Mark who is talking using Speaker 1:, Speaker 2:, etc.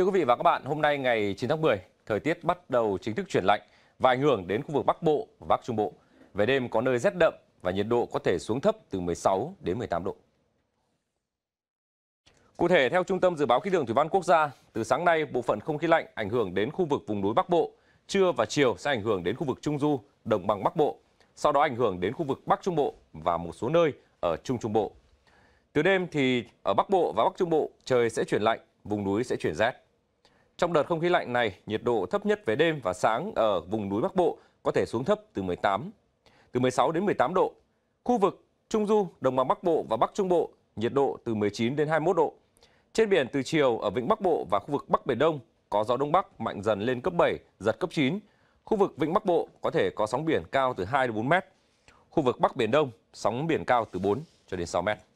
Speaker 1: Thưa quý vị và các bạn, hôm nay ngày 9 tháng 10, thời tiết bắt đầu chính thức chuyển lạnh và ảnh hưởng đến khu vực Bắc Bộ và Bắc Trung Bộ. Về đêm có nơi rét đậm và nhiệt độ có thể xuống thấp từ 16 đến 18 độ. Cụ thể, theo Trung tâm Dự báo Khí tượng Thủy văn Quốc gia, từ sáng nay, bộ phận không khí lạnh ảnh hưởng đến khu vực vùng núi Bắc Bộ. Trưa và chiều sẽ ảnh hưởng đến khu vực Trung Du, Đồng bằng Bắc Bộ. Sau đó ảnh hưởng đến khu vực Bắc Trung Bộ và một số nơi ở Trung Trung Bộ. Từ đêm thì ở Bắc Bộ và Bắc Trung Bộ trời sẽ chuyển lạnh, vùng núi sẽ chuyển rét. Trong đợt không khí lạnh này, nhiệt độ thấp nhất về đêm và sáng ở vùng núi Bắc Bộ có thể xuống thấp từ 18 từ 16 đến 18 độ. Khu vực Trung Du, Đồng bằng Bắc Bộ và Bắc Trung Bộ, nhiệt độ từ 19 đến 21 độ. Trên biển từ chiều ở vịnh Bắc Bộ và khu vực Bắc Biển Đông có gió đông bắc mạnh dần lên cấp 7, giật cấp 9. Khu vực vịnh Bắc Bộ có thể có sóng biển cao từ 2 đến 4 mét. Khu vực Bắc Biển Đông sóng biển cao từ 4 cho đến 6 mét.